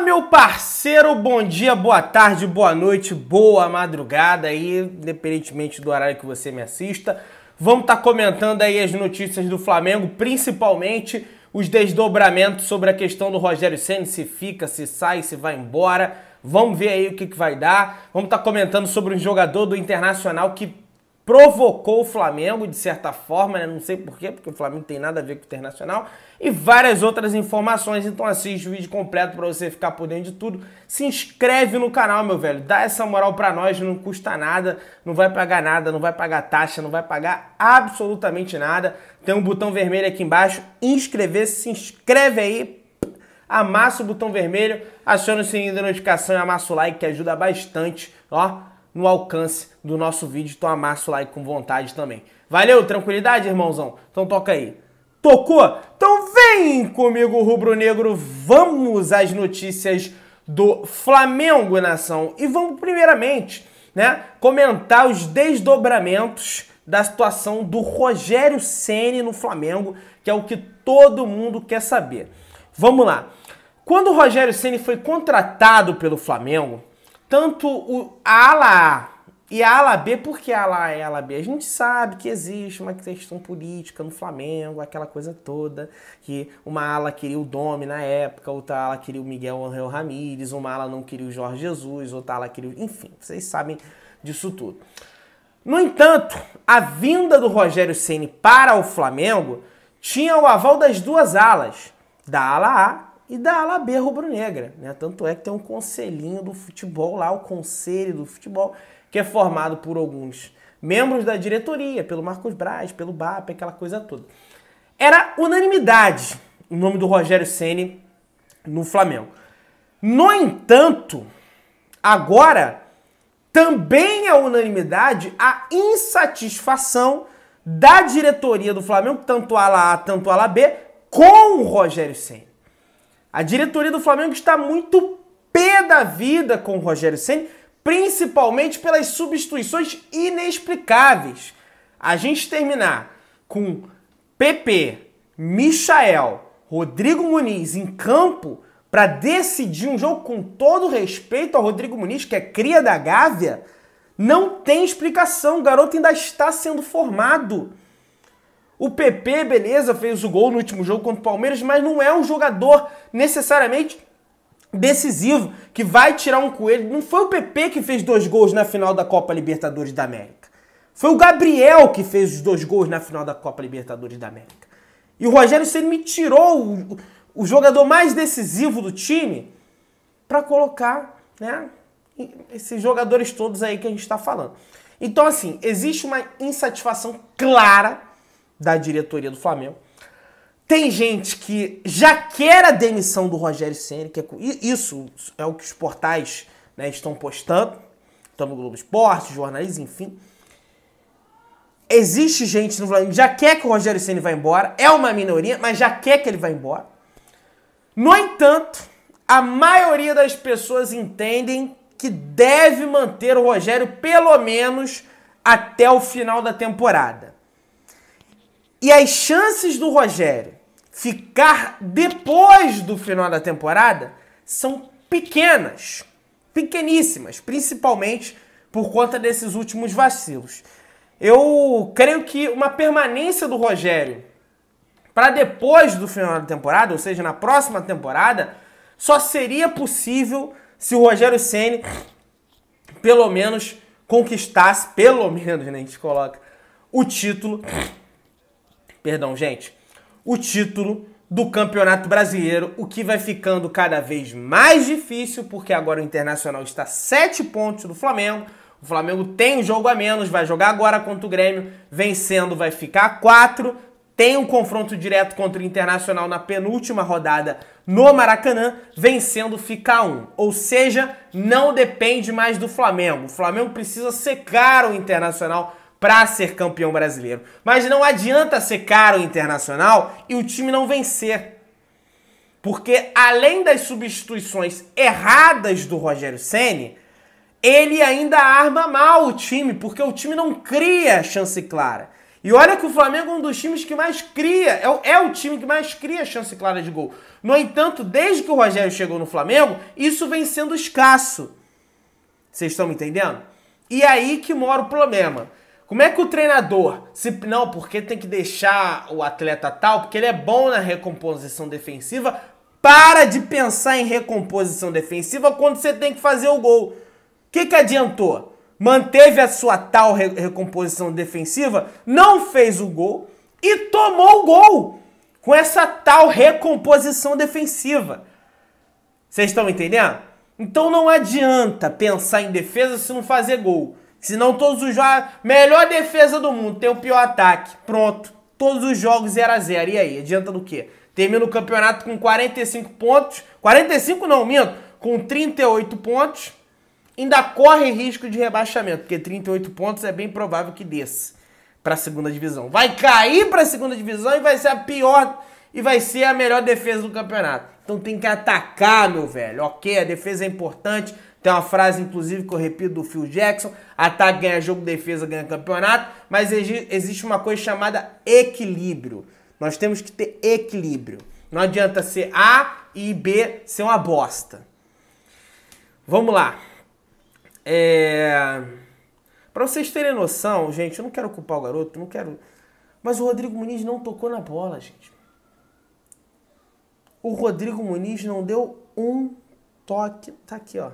meu parceiro, bom dia, boa tarde, boa noite, boa madrugada aí, independentemente do horário que você me assista. Vamos estar tá comentando aí as notícias do Flamengo, principalmente os desdobramentos sobre a questão do Rogério Senna, se fica, se sai, se vai embora. Vamos ver aí o que, que vai dar. Vamos estar tá comentando sobre um jogador do Internacional que provocou o Flamengo, de certa forma, né? não sei porquê, porque o Flamengo tem nada a ver com o Internacional, e várias outras informações. Então assiste o vídeo completo para você ficar por dentro de tudo. Se inscreve no canal, meu velho, dá essa moral para nós, não custa nada, não vai pagar nada, não vai pagar taxa, não vai pagar absolutamente nada. Tem um botão vermelho aqui embaixo, inscrever-se, se inscreve aí, amassa o botão vermelho, aciona o sininho da notificação e amassa o like que ajuda bastante, ó no alcance do nosso vídeo. Então amassa o like com vontade também. Valeu, tranquilidade, irmãozão? Então toca aí. Tocou? Então vem comigo, rubro-negro. Vamos às notícias do Flamengo, nação. E vamos, primeiramente, né, comentar os desdobramentos da situação do Rogério Ceni no Flamengo, que é o que todo mundo quer saber. Vamos lá. Quando o Rogério Ceni foi contratado pelo Flamengo, tanto o, a ala A e a ala B, por que a ala A e a ala B? A gente sabe que existe uma questão política no Flamengo, aquela coisa toda, que uma ala queria o Domi na época, outra ala queria o Miguel Angel Ramírez, uma ala não queria o Jorge Jesus, outra ala queria... O... Enfim, vocês sabem disso tudo. No entanto, a vinda do Rogério Ceni para o Flamengo tinha o aval das duas alas, da ala A e da ala B rubro-negra. Né? Tanto é que tem um conselhinho do futebol lá, o Conselho do Futebol, que é formado por alguns membros da diretoria, pelo Marcos Braz, pelo BAP, aquela coisa toda. Era unanimidade o nome do Rogério Ceni no Flamengo. No entanto, agora também é unanimidade a insatisfação da diretoria do Flamengo, tanto a ala A, tanto a ala B, com o Rogério Ceni. A diretoria do Flamengo está muito pé da vida com o Rogério Ceni, principalmente pelas substituições inexplicáveis. A gente terminar com PP, Michael, Rodrigo Muniz em campo para decidir um jogo com todo respeito ao Rodrigo Muniz, que é cria da Gávea, não tem explicação. O garoto ainda está sendo formado. O PP, beleza, fez o gol no último jogo contra o Palmeiras, mas não é um jogador necessariamente decisivo que vai tirar um coelho. Não foi o PP que fez dois gols na final da Copa Libertadores da América. Foi o Gabriel que fez os dois gols na final da Copa Libertadores da América. E o Rogério Ceni me tirou o, o jogador mais decisivo do time para colocar, né, esses jogadores todos aí que a gente está falando. Então assim, existe uma insatisfação clara da diretoria do Flamengo. Tem gente que já quer a demissão do Rogério Ceni, que é, isso é o que os portais né, estão postando, estamos no Globo Esporte, jornalismo, enfim. Existe gente no Flamengo que já quer que o Rogério Ceni vá embora, é uma minoria, mas já quer que ele vá embora. No entanto, a maioria das pessoas entendem que deve manter o Rogério pelo menos até o final da temporada. E as chances do Rogério ficar depois do final da temporada são pequenas, pequeníssimas, principalmente por conta desses últimos vacilos. Eu creio que uma permanência do Rogério para depois do final da temporada, ou seja, na próxima temporada, só seria possível se o Rogério Ceni pelo menos conquistasse, pelo menos, né, a gente coloca, o título perdão, gente, o título do Campeonato Brasileiro, o que vai ficando cada vez mais difícil, porque agora o Internacional está sete pontos do Flamengo. O Flamengo tem um jogo a menos, vai jogar agora contra o Grêmio, vencendo vai ficar quatro. Tem um confronto direto contra o Internacional na penúltima rodada no Maracanã, vencendo fica um. Ou seja, não depende mais do Flamengo. O Flamengo precisa secar o Internacional para ser campeão brasileiro. Mas não adianta ser caro internacional e o time não vencer. Porque além das substituições erradas do Rogério Ceni, ele ainda arma mal o time, porque o time não cria chance clara. E olha que o Flamengo é um dos times que mais cria, é o, é o time que mais cria chance clara de gol. No entanto, desde que o Rogério chegou no Flamengo, isso vem sendo escasso. Vocês estão me entendendo? E aí que mora o problema. Como é que o treinador se não, porque tem que deixar o atleta tal, porque ele é bom na recomposição defensiva. Para de pensar em recomposição defensiva quando você tem que fazer o gol. O que, que adiantou? Manteve a sua tal re recomposição defensiva, não fez o gol e tomou o gol com essa tal recomposição defensiva. Vocês estão entendendo? Então não adianta pensar em defesa se não fazer gol. Senão todos os jogos. Melhor defesa do mundo, tem o pior ataque. Pronto. Todos os jogos 0 a 0 E aí, adianta do quê? Termina o campeonato com 45 pontos. 45 não, minto. Com 38 pontos. Ainda corre risco de rebaixamento, porque 38 pontos é bem provável que desça para a segunda divisão. Vai cair para a segunda divisão e vai ser a pior e vai ser a melhor defesa do campeonato. Então tem que atacar, meu velho. OK, a defesa é importante, tem uma frase, inclusive, que eu repito do Phil Jackson: ataque ganha jogo, defesa ganha campeonato. Mas existe uma coisa chamada equilíbrio. Nós temos que ter equilíbrio. Não adianta ser A e B ser uma bosta. Vamos lá. É... Para vocês terem noção, gente, eu não quero culpar o garoto, não quero. Mas o Rodrigo Muniz não tocou na bola, gente. O Rodrigo Muniz não deu um toque. Tá aqui, ó.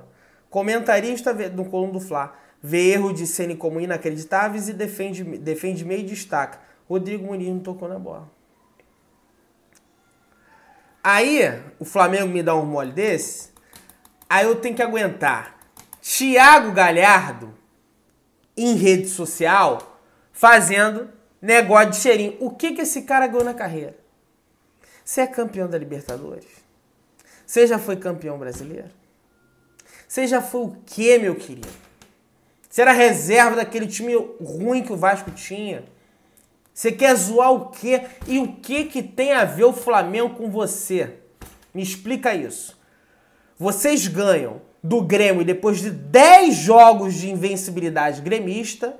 Comentarista do coluna do Fla vê erro de Ceni como inacreditáveis e defende, defende meio e destaca. Rodrigo Muniz não tocou na bola. Aí o Flamengo me dá um mole desse, aí eu tenho que aguentar. Thiago Galhardo em rede social fazendo negócio de cheirinho. O que, que esse cara ganhou na carreira? Você é campeão da Libertadores? Você já foi campeão brasileiro? Você já foi o quê, meu querido? Você era reserva daquele time ruim que o Vasco tinha? Você quer zoar o quê? E o que que tem a ver o Flamengo com você? Me explica isso. Vocês ganham do Grêmio depois de 10 jogos de invencibilidade gremista.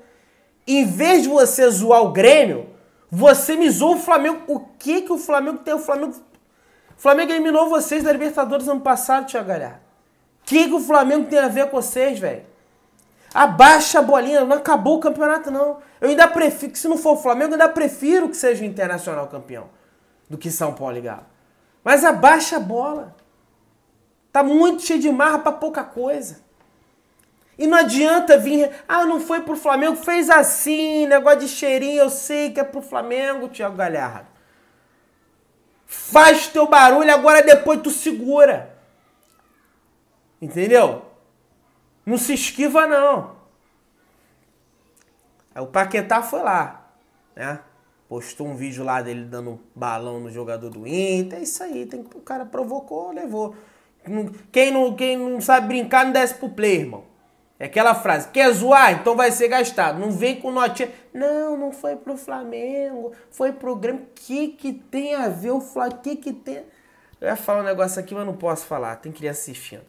Em vez de você zoar o Grêmio, você me zoou o Flamengo. O que que o Flamengo tem? O Flamengo, o Flamengo eliminou vocês da Libertadores ano passado, Thiago Galhardo que, que o Flamengo tem a ver com vocês, velho? Abaixa a bolinha, não acabou o campeonato, não. Eu ainda prefiro, se não for o Flamengo, eu ainda prefiro que seja o Internacional campeão do que São Paulo e Galo. Mas abaixa a bola. Tá muito cheio de marra pra pouca coisa. E não adianta vir, ah, não foi pro Flamengo, fez assim, negócio de cheirinho, eu sei que é pro Flamengo, Thiago Galhardo. Faz teu barulho, agora depois tu segura. Entendeu? Não se esquiva, não. Aí o Paquetá foi lá, né? Postou um vídeo lá dele dando um balão no jogador do Inter. É isso aí, tem, o cara provocou, levou. Quem não, quem não sabe brincar não desce pro play, irmão. É aquela frase, quer zoar? Então vai ser gastado. Não vem com notinha. Não, não foi pro Flamengo, foi pro Grêmio. O que que tem a ver o Flamengo? O que que tem... Eu ia falar um negócio aqui, mas não posso falar. Tem que ir assistindo.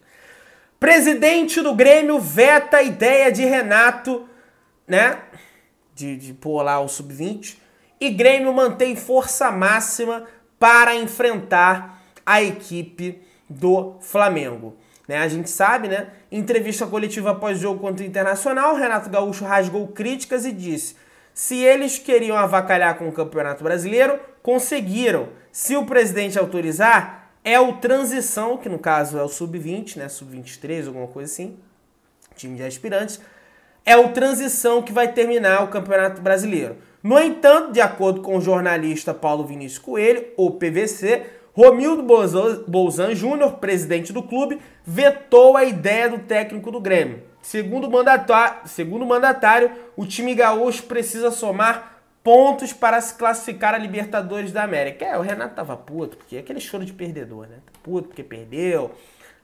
Presidente do Grêmio veta a ideia de Renato, né? De, de pôr lá o sub-20. E Grêmio mantém força máxima para enfrentar a equipe do Flamengo. Né? A gente sabe, né? Em entrevista coletiva após jogo contra o Internacional, Renato Gaúcho rasgou críticas e disse: se eles queriam avacalhar com o Campeonato Brasileiro, conseguiram. Se o presidente autorizar, é o Transição, que no caso é o Sub-20, né? Sub-23, alguma coisa assim. Time de aspirantes. É o Transição que vai terminar o Campeonato Brasileiro. No entanto, de acordo com o jornalista Paulo Vinícius Coelho, o PVC, Romildo Bolzan Júnior, presidente do clube, vetou a ideia do técnico do Grêmio. Segundo o mandatário, segundo o, mandatário o time gaúcho precisa somar pontos para se classificar a Libertadores da América. É, o Renato tava puto, porque é aquele choro de perdedor, né? Tá puto porque perdeu,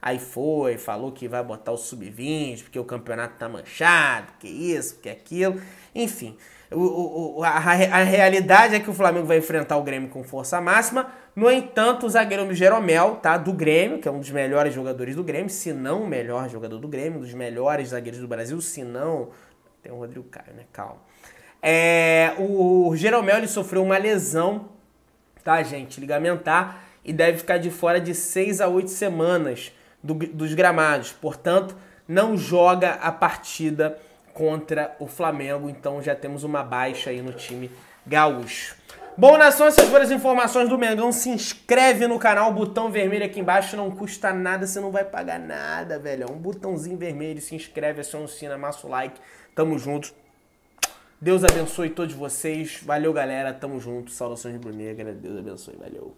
aí foi, falou que vai botar o sub-20, porque o campeonato tá manchado, que isso, que aquilo. Enfim, o, o, a, a, realidade é que o Flamengo vai enfrentar o Grêmio com força máxima. No entanto, o zagueiro Jeromel, tá? Do Grêmio, que é um dos melhores jogadores do Grêmio, se não o melhor jogador do Grêmio, um dos melhores zagueiros do Brasil, se não. Tem o Rodrigo Caio, né? Calma. É, o Jeromel ele sofreu uma lesão, tá, gente? Ligamentar e deve ficar de fora de seis a oito semanas do, dos gramados. Portanto, não joga a partida contra o Flamengo. Então já temos uma baixa aí no time gaúcho. Bom, nação, essas foram as informações do Mengão. Se inscreve no canal, botão vermelho aqui embaixo. Não custa nada, você não vai pagar nada, velho. É um botãozinho vermelho, se inscreve, aciona o sino, amassa o like. Tamo junto. Deus abençoe todos vocês. Valeu, galera. Tamo junto. Saudações Brunegra. Deus abençoe. Valeu.